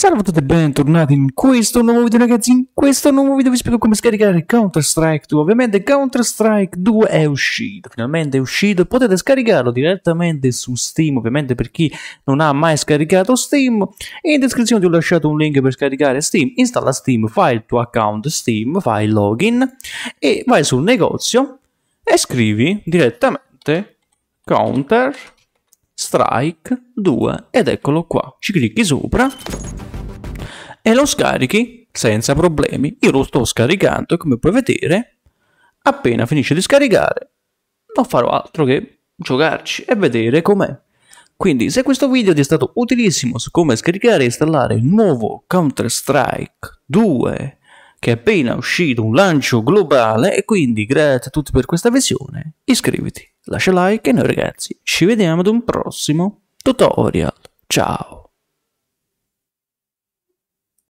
Salve a tutti e bentornati in questo nuovo video ragazzi, in questo nuovo video vi spiego come scaricare Counter Strike 2, ovviamente Counter Strike 2 è uscito, finalmente è uscito, potete scaricarlo direttamente su Steam, ovviamente per chi non ha mai scaricato Steam, in descrizione ti ho lasciato un link per scaricare Steam, installa Steam, fai il tuo account Steam, fai il login e vai sul negozio e scrivi direttamente Counter Strike 2 ed eccolo qua, ci clicchi sopra e lo scarichi senza problemi. Io lo sto scaricando e come puoi vedere, appena finisce di scaricare, non farò altro che giocarci e vedere com'è. Quindi se questo video ti è stato utilissimo su come scaricare e installare il nuovo Counter-Strike 2 che è appena uscito un lancio globale e quindi grazie a tutti per questa visione, iscriviti, lascia like e noi ragazzi ci vediamo ad un prossimo tutorial. Ciao!